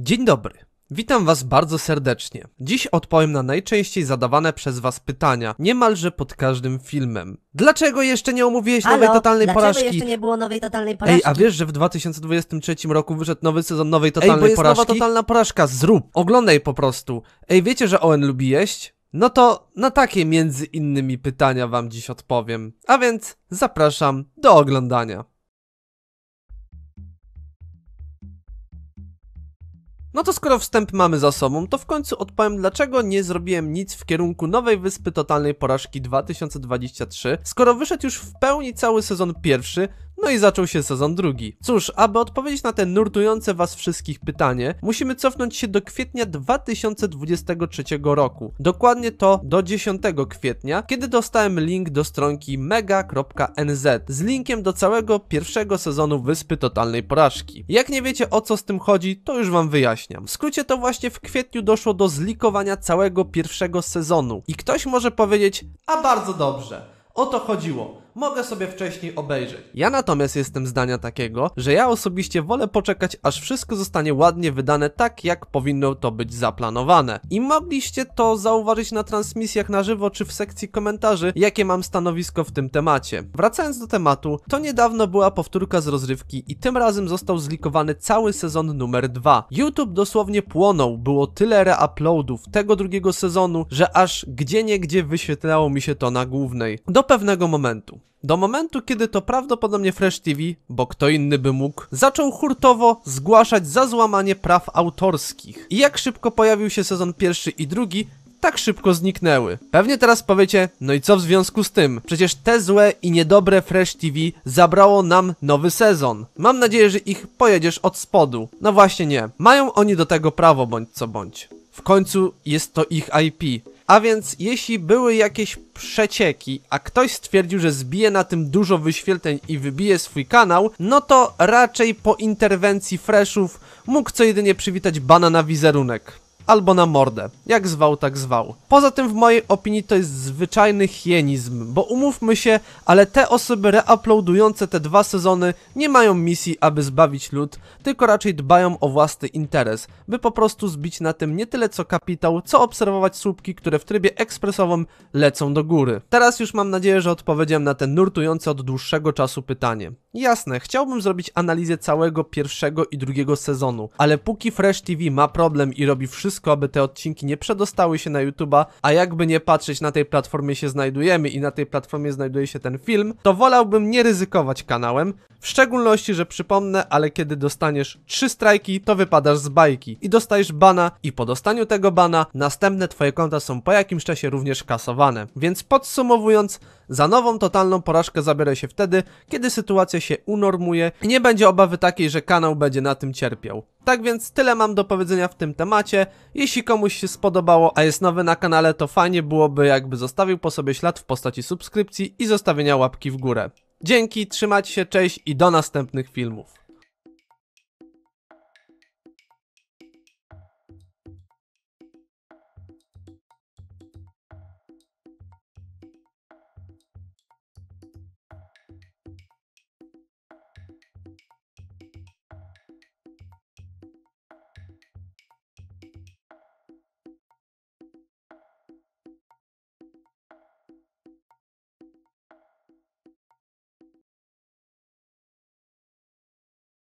Dzień dobry. Witam Was bardzo serdecznie. Dziś odpowiem na najczęściej zadawane przez Was pytania, niemalże pod każdym filmem. Dlaczego jeszcze nie omówiłeś Halo, nowej totalnej dlaczego porażki? jeszcze nie było nowej totalnej porażki? Ej, a wiesz, że w 2023 roku wyszedł nowy sezon nowej totalnej Ej, bo jest porażki? nowa totalna porażka, zrób! Oglądaj po prostu. Ej, wiecie, że Owen lubi jeść? No to na takie między innymi pytania Wam dziś odpowiem. A więc zapraszam do oglądania. No to skoro wstęp mamy za sobą, to w końcu odpowiem dlaczego nie zrobiłem nic w kierunku nowej wyspy totalnej porażki 2023, skoro wyszedł już w pełni cały sezon pierwszy, no i zaczął się sezon drugi. Cóż, aby odpowiedzieć na te nurtujące was wszystkich pytanie, musimy cofnąć się do kwietnia 2023 roku. Dokładnie to do 10 kwietnia, kiedy dostałem link do stronki mega.nz z linkiem do całego pierwszego sezonu Wyspy Totalnej Porażki. Jak nie wiecie o co z tym chodzi, to już wam wyjaśniam. W skrócie to właśnie w kwietniu doszło do zlikowania całego pierwszego sezonu. I ktoś może powiedzieć, a bardzo dobrze, o to chodziło mogę sobie wcześniej obejrzeć. Ja natomiast jestem zdania takiego, że ja osobiście wolę poczekać, aż wszystko zostanie ładnie wydane tak, jak powinno to być zaplanowane. I mogliście to zauważyć na transmisjach na żywo czy w sekcji komentarzy, jakie mam stanowisko w tym temacie. Wracając do tematu, to niedawno była powtórka z rozrywki i tym razem został zlikowany cały sezon numer 2. YouTube dosłownie płonął, było tyle reuploadów tego drugiego sezonu, że aż gdzie niegdzie wyświetlało mi się to na głównej. Do pewnego momentu. Do momentu, kiedy to prawdopodobnie Fresh TV, bo kto inny by mógł, zaczął hurtowo zgłaszać za złamanie praw autorskich. I jak szybko pojawił się sezon pierwszy i drugi, tak szybko zniknęły. Pewnie teraz powiecie, no i co w związku z tym? Przecież te złe i niedobre Fresh TV zabrało nam nowy sezon. Mam nadzieję, że ich pojedziesz od spodu. No właśnie nie. Mają oni do tego prawo bądź co bądź. W końcu jest to ich IP. A więc jeśli były jakieś przecieki, a ktoś stwierdził, że zbije na tym dużo wyświetleń i wybije swój kanał, no to raczej po interwencji freshów mógł co jedynie przywitać bana na wizerunek albo na mordę. Jak zwał, tak zwał. Poza tym w mojej opinii to jest zwyczajny hienizm, bo umówmy się, ale te osoby reuploadujące te dwa sezony nie mają misji, aby zbawić lud, tylko raczej dbają o własny interes, by po prostu zbić na tym nie tyle co kapitał, co obserwować słupki, które w trybie ekspresowym lecą do góry. Teraz już mam nadzieję, że odpowiedziałem na te nurtujące od dłuższego czasu pytanie. Jasne, chciałbym zrobić analizę całego pierwszego i drugiego sezonu, ale póki Fresh TV ma problem i robi wszystko, aby te odcinki nie przedostały się na YouTube'a, a jakby nie patrzeć na tej platformie się znajdujemy i na tej platformie znajduje się ten film, to wolałbym nie ryzykować kanałem, w szczególności, że przypomnę, ale kiedy dostaniesz trzy strajki, to wypadasz z bajki i dostajesz bana i po dostaniu tego bana następne twoje konta są po jakimś czasie również kasowane. Więc podsumowując, za nową totalną porażkę zabierę się wtedy, kiedy sytuacja się się unormuje i nie będzie obawy takiej, że kanał będzie na tym cierpiał. Tak więc tyle mam do powiedzenia w tym temacie. Jeśli komuś się spodobało, a jest nowy na kanale, to fajnie byłoby jakby zostawił po sobie ślad w postaci subskrypcji i zostawienia łapki w górę. Dzięki, trzymać się, cześć i do następnych filmów.